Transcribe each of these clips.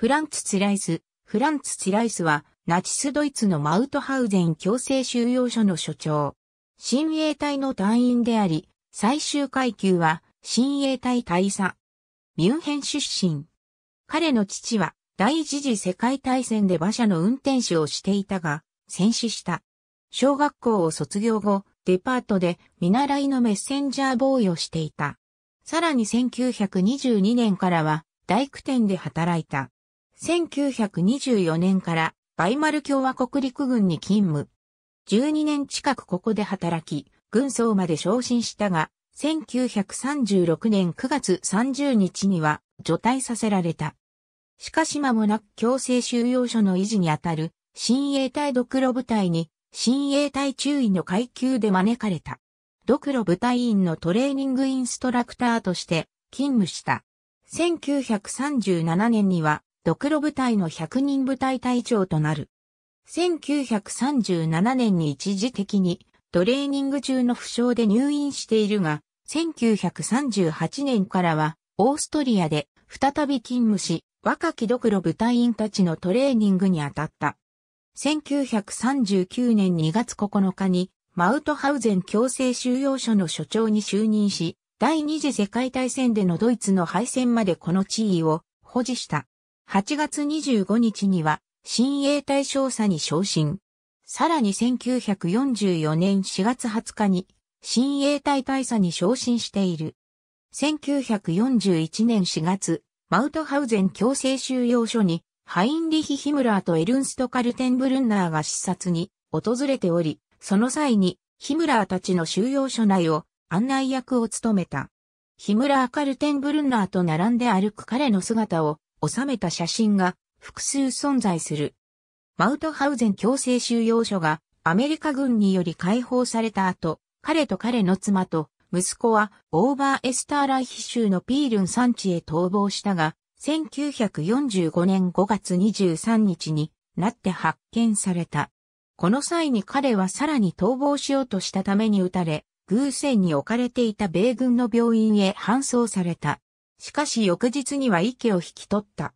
フランツ・ツライス。フランツ・ツライスは、ナチスドイツのマウトハウゼン強制収容所の所長。親衛隊の隊員であり、最終階級は、親衛隊大佐。ミュンヘン出身。彼の父は、第一次世界大戦で馬車の運転手をしていたが、戦死した。小学校を卒業後、デパートで見習いのメッセンジャーボーイをしていた。さらに1922年からは大工店で働いた。1924年からバイマル共和国陸軍に勤務。12年近くここで働き、軍曹まで昇進したが、1936年9月30日には除隊させられた。しかし間もなく強制収容所の維持にあたる新衛隊ドクロ部隊に新衛隊中尉の階級で招かれた。ドクロ部隊員のトレーニングインストラクターとして勤務した。1937年には独路部隊の100人部隊隊長となる。1937年に一時的にトレーニング中の負傷で入院しているが、1938年からはオーストリアで再び勤務し、若き独路部隊員たちのトレーニングに当たった。1939年2月9日にマウトハウゼン強制収容所の所長に就任し、第二次世界大戦でのドイツの敗戦までこの地位を保持した。8月25日には、新栄大少佐に昇進。さらに1944年4月20日に、新栄大大佐に昇進している。1941年4月、マウトハウゼン強制収容所に、ハインリヒ・ヒムラーとエルンスト・カルテンブルンナーが視察に訪れており、その際に、ヒムラーたちの収容所内を案内役を務めた。ヒムラー・カルテンブルンナーと並んで歩く彼の姿を収めた写真が複数存在する。マウトハウゼン強制収容所がアメリカ軍により解放された後、彼と彼の妻と息子はオーバーエスターライヒ州のピールン山地へ逃亡したが、1945年5月23日になって発見された。この際に彼はさらに逃亡しようとしたために撃たれ、偶然に置かれていた米軍の病院へ搬送された。しかし翌日には息を引き取った。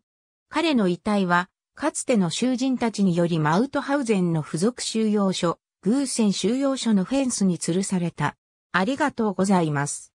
彼の遺体は、かつての囚人たちによりマウトハウゼンの付属収容所、グーセン収容所のフェンスに吊るされた。ありがとうございます。